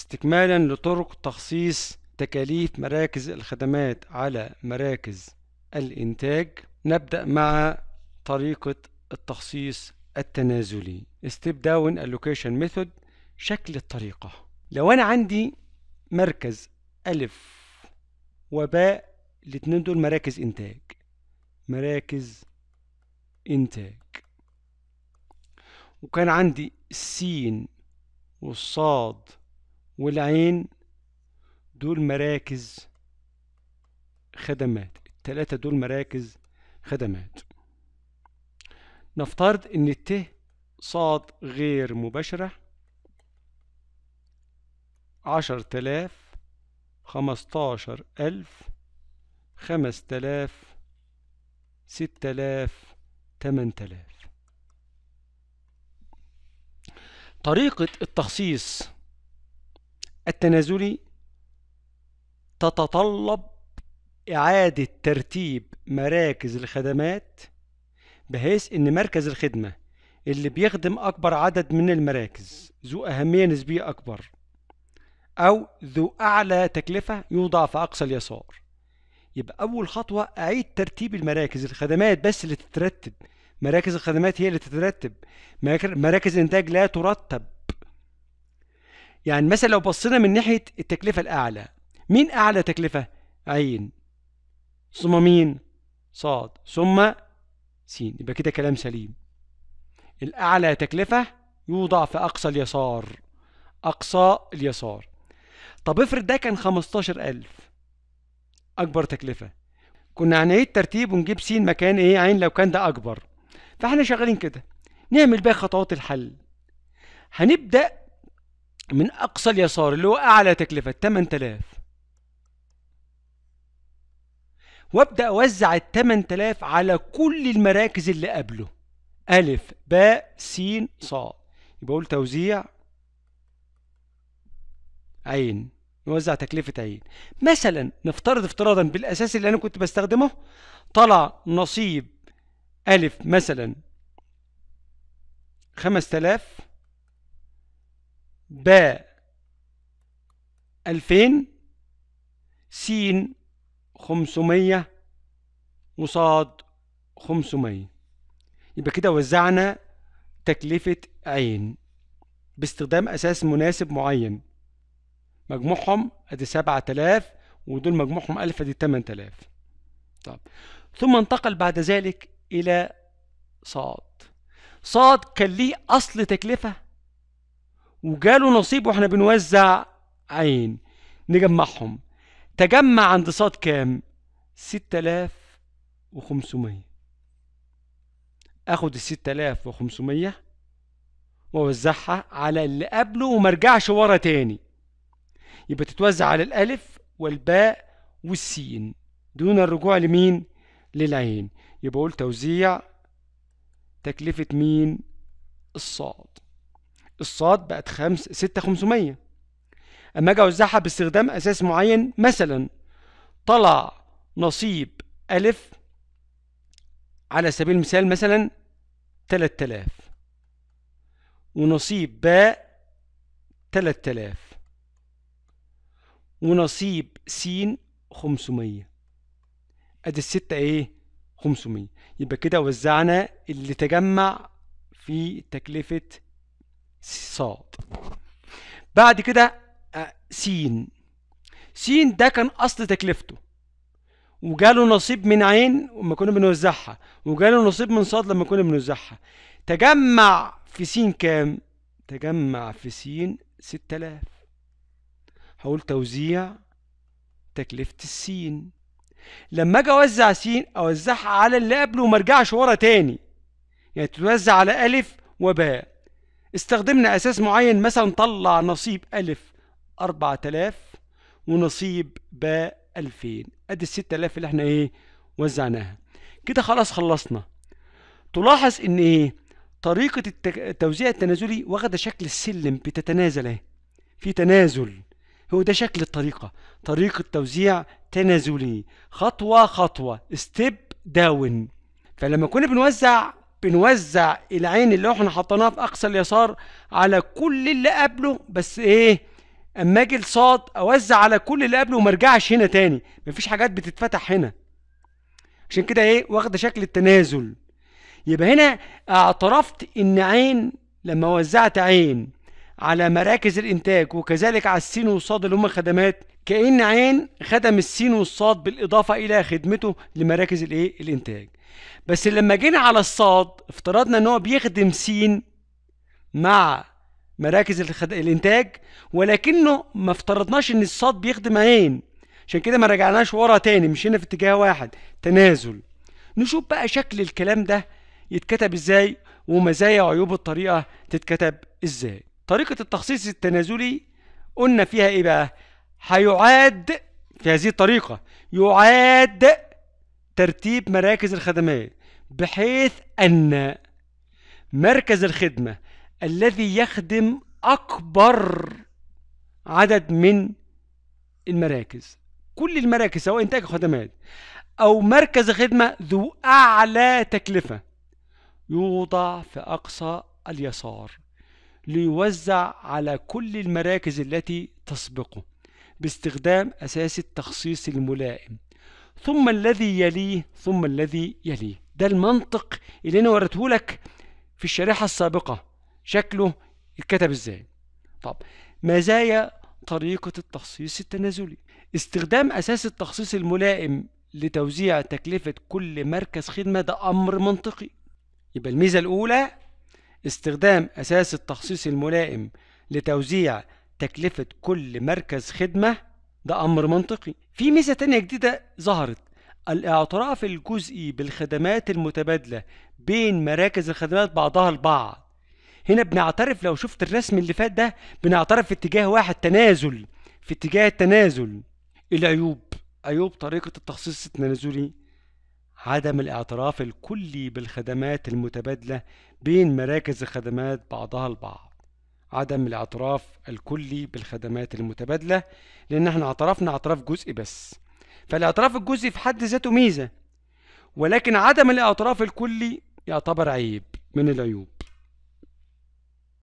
استكمالا لطرق تخصيص تكاليف مراكز الخدمات على مراكز الإنتاج نبدأ مع طريقة التخصيص التنازلي ستيب داون allocation method شكل الطريقة لو أنا عندي مركز ألف وباء الاتنين دول مراكز إنتاج مراكز إنتاج وكان عندي السين والصاد والعين دول مراكز خدمات التلاتة دول مراكز خدمات نفترض ان الت صاد غير مباشرة عشر تلاف خمستاشر ألف خمس تلاف ست تلاف تمن تلاف طريقة التخصيص التنازلي تتطلب إعادة ترتيب مراكز الخدمات بحيث إن مركز الخدمة اللي بيخدم أكبر عدد من المراكز ذو أهمية نسبية أكبر أو ذو أعلى تكلفة يوضع في أقصى اليسار يبقى أول خطوة أعيد ترتيب المراكز الخدمات بس اللي تترتب مراكز الخدمات هي اللي تترتب مراكز الإنتاج لا ترتب يعني مثلا لو بصينا من ناحيه التكلفه الاعلى مين اعلى تكلفه عين ثم مين صاد ثم سين يبقى كده كلام سليم الاعلى تكلفه يوضع في اقصى اليسار اقصى اليسار طب افرض ده كان 15000 اكبر تكلفه كنا هنعيد ترتيب ونجيب سين مكان ايه عين لو كان ده اكبر فاحنا شغالين كده نعمل بقى خطوات الحل هنبدا من اقصى اليسار اللي هو اعلى تكلفه 8000 وابدا اوزع ال 8000 على كل المراكز اللي قبله الف باء س ص يبقى اقول توزيع عين نوزع تكلفه عين مثلا نفترض افتراضا بالاساس اللي انا كنت بستخدمه طلع نصيب الف مثلا 5000 ب 2000 س 500 وص 500 يبقى كده وزعنا تكلفة عين باستخدام أساس مناسب معين مجموعهم أدي 7000 ودول مجموعهم 1000 أدي 8000 طب ثم انتقل بعد ذلك إلى صاد صاد كان ليه أصل تكلفة وجاله نصيب واحنا بنوزع عين نجمعهم تجمع عند صاد كام ستة آلاف وخمسمية اخد الستة آلاف وخمسمية واوزعها على اللي قبله وما ارجعش ورا تاني يبقى تتوزع على الالف والباء والسين دون الرجوع لمين للعين يبقى اقول توزيع تكلفة مين الصاد الصاد بقت خمس ستة خمسمية أما أجي أوزعها باستخدام أساس معين مثلا طلع نصيب ألف على سبيل المثال مثلا تلات آلاف ونصيب باء تلات آلاف ونصيب سين خمسمية أدي الستة إيه خمسمية يبقى كده وزعنا اللي تجمع في تكلفة صاد بعد كده آه، سين سين ده كان اصل تكلفته وجاله نصيب من عين لما كنا بنوزعها وجاله نصيب من صاد لما كنا بنوزعها تجمع في سين كام تجمع في سين 6000 هقول توزيع تكلفة السين لما اجي اوزع سين اوزعها على اللي قبله وما ارجعش ورا تاني يعني تتوزع على الف وباء استخدمنا أساس معين مثلا طلع نصيب ألف 4000 ونصيب باء 2000 أدي ال 6000 اللي احنا إيه وزعناها كده خلاص خلصنا تلاحظ إن إيه طريقة التوزيع التنازلي واخدة شكل السلم بتتنازل أهي في تنازل هو ده شكل الطريقة طريقة توزيع تنازلي خطوة خطوة ستيب داون فلما كنا بنوزع بنوزع العين اللي احنا حطيناها في اقصى اليسار على كل اللي قبله بس ايه اما اجي لصاد اوزع على كل اللي قبله وما ارجعش هنا تاني مفيش حاجات بتتفتح هنا عشان كده ايه واخده شكل التنازل يبقى هنا اعترفت ان عين لما وزعت عين على مراكز الانتاج وكذلك على السين والصاد اللي هم خدمات كأن عين خدم السين والصاد بالإضافة إلى خدمته لمراكز الايه الانتاج بس لما جينا على الصاد افترضنا ان هو بيخدم سين مع مراكز الخد... الانتاج ولكنه ما افترضناش ان الصاد بيخدم عين عشان كده ما رجعناش ورا تاني مشينا في اتجاه واحد تنازل نشوف بقى شكل الكلام ده يتكتب ازاي ومزايا وعيوب الطريقه تتكتب ازاي طريقة التخصيص التنازلي قلنا فيها إيه بقى؟ هيعاد في هذه الطريقة يعاد ترتيب مراكز الخدمات بحيث أن مركز الخدمة الذي يخدم أكبر عدد من المراكز كل المراكز سواء إنتاج خدمات أو مركز خدمة ذو أعلى تكلفة يوضع في أقصى اليسار ليوزع على كل المراكز التي تسبقه باستخدام أساس التخصيص الملائم ثم الذي يليه ثم الذي يليه ده المنطق اللي أنا وريته لك في الشريحة السابقة شكله اتكتب ازاي طب مزايا طريقة التخصيص التنازلي استخدام أساس التخصيص الملائم لتوزيع تكلفة كل مركز خدمة ده أمر منطقي يبقى الميزة الأولى استخدام أساس التخصيص الملائم لتوزيع تكلفة كل مركز خدمة ده أمر منطقي في ميزة تانية جديدة ظهرت الاعتراف الجزئي بالخدمات المتبادلة بين مراكز الخدمات بعضها البعض هنا بنعترف لو شفت الرسم اللي فات ده بنعترف في اتجاه واحد تنازل في اتجاه التنازل العيوب عيوب طريقة التخصيص التنازلي عدم الاعتراف الكلي بالخدمات المتبادلة بين مراكز الخدمات بعضها البعض عدم الاعتراف الكلي بالخدمات المتبادلة لأن احنا اعترفنا اعتراف جزئي بس فالاعتراف الجزئي في حد ذاته ميزة ولكن عدم الاعتراف الكلي يعتبر عيب من العيوب